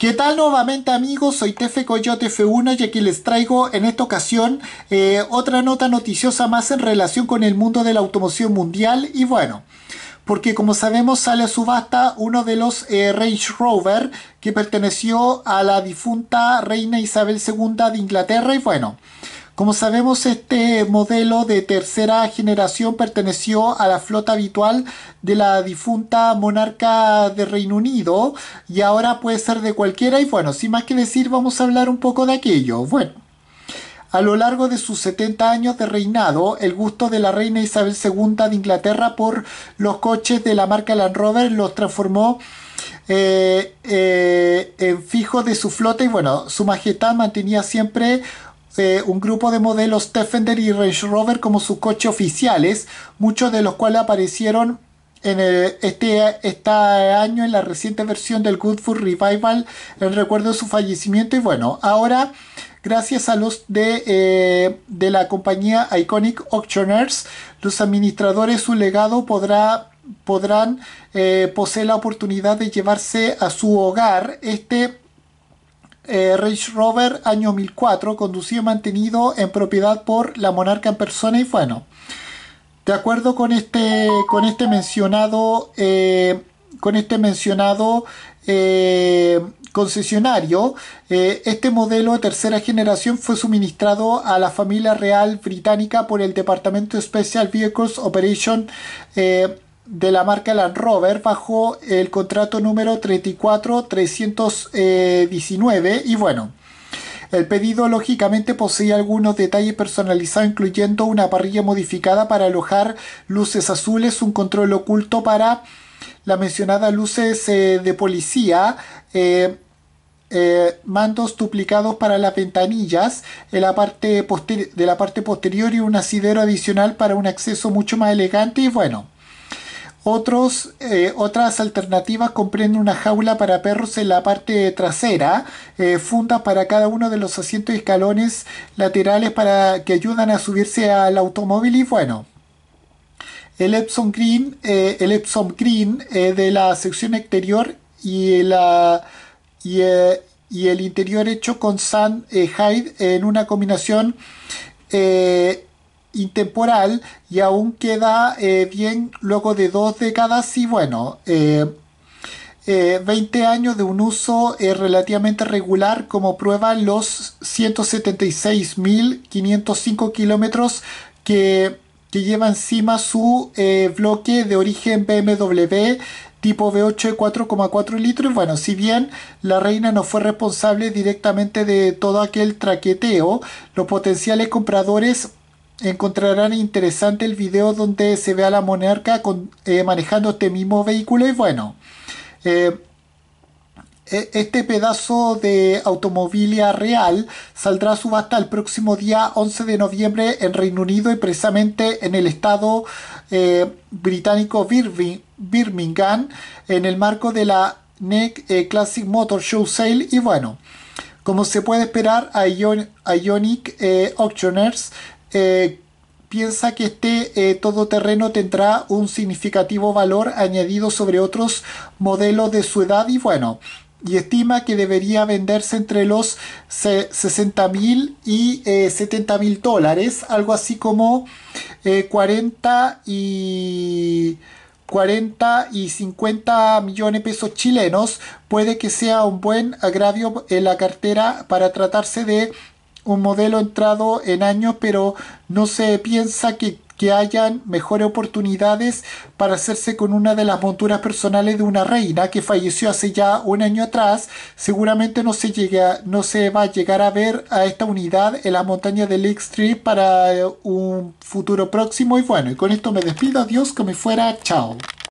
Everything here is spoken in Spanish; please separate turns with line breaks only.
¿Qué tal nuevamente amigos? Soy Tefe Coyote F1 y aquí les traigo en esta ocasión eh, otra nota noticiosa más en relación con el mundo de la automoción mundial y bueno, porque como sabemos sale a subasta uno de los eh, Range Rover que perteneció a la difunta reina Isabel II de Inglaterra y bueno, como sabemos, este modelo de tercera generación perteneció a la flota habitual de la difunta monarca de Reino Unido y ahora puede ser de cualquiera y bueno, sin más que decir, vamos a hablar un poco de aquello. Bueno, a lo largo de sus 70 años de reinado, el gusto de la reina Isabel II de Inglaterra por los coches de la marca Land Rover los transformó eh, eh, en fijo de su flota y bueno, su majestad mantenía siempre eh, un grupo de modelos Defender y Range Rover como sus coches oficiales, muchos de los cuales aparecieron en eh, este, este, año en la reciente versión del Good Revival en recuerdo de su fallecimiento y bueno, ahora gracias a los de, eh, de la compañía Iconic Auctioners. los administradores su legado podrá, podrán poseer la oportunidad de llevarse a su hogar este eh, Range Rover año 1004, conducido y mantenido en propiedad por la monarca en persona y bueno, de acuerdo con este, con este mencionado, eh, con este mencionado eh, concesionario, eh, este modelo de tercera generación fue suministrado a la familia real británica por el Departamento Special Vehicles Operation de la marca Land Rover bajo el contrato número 34319 y bueno, el pedido lógicamente posee algunos detalles personalizados incluyendo una parrilla modificada para alojar luces azules, un control oculto para la mencionada luces eh, de policía, eh, eh, mandos duplicados para las ventanillas de la parte posterior y un asidero adicional para un acceso mucho más elegante y bueno. Otros, eh, otras alternativas comprenden una jaula para perros en la parte trasera, eh, fundas para cada uno de los asientos y escalones laterales para que ayudan a subirse al automóvil y bueno. El Epson Green, eh, el Epson de la sección exterior y, la, y, el interior hecho con San Hide en una combinación intemporal y aún queda eh, bien luego de dos décadas y bueno, 20 eh, eh, años de un uso relativamente regular como prueba los 176.505 kilómetros que, que, lleva encima su bloque de origen BMW tipo V8 de 4,4 litros. Bueno, si bien la reina no fue responsable directamente de todo aquel traqueteo, los potenciales compradores encontrarán interesante el video donde se ve a la monarca eh, manejando este mismo vehículo y bueno eh, e, este pedazo de automovilia real saldrá a subasta el próximo día 11 de noviembre en Reino Unido y precisamente en el estado eh, británico Birmingham en el marco de la NEC Classic Motor Show Sale y bueno como se puede esperar, Ionic eh, Auctioners eh, piensa que este eh, todoterreno tendrá un significativo valor añadido sobre otros modelos de su edad y bueno, y estima que debería venderse entre los 60 mil y 70 eh, mil dólares, algo así como 40 y 40 y 50 millones de pesos chilenos puede que sea un buen agravio en la cartera para tratarse de un modelo entrado en años, pero no se piensa que, que hayan mejores oportunidades para hacerse con una de las monturas personales de una reina que falleció hace ya un año atrás. Seguramente no se, no va a llegar a ver a esta unidad en la montaña de Lake Street para eh, un futuro próximo. Y bueno, y con esto me despido. Adiós, que me fuera. Chao.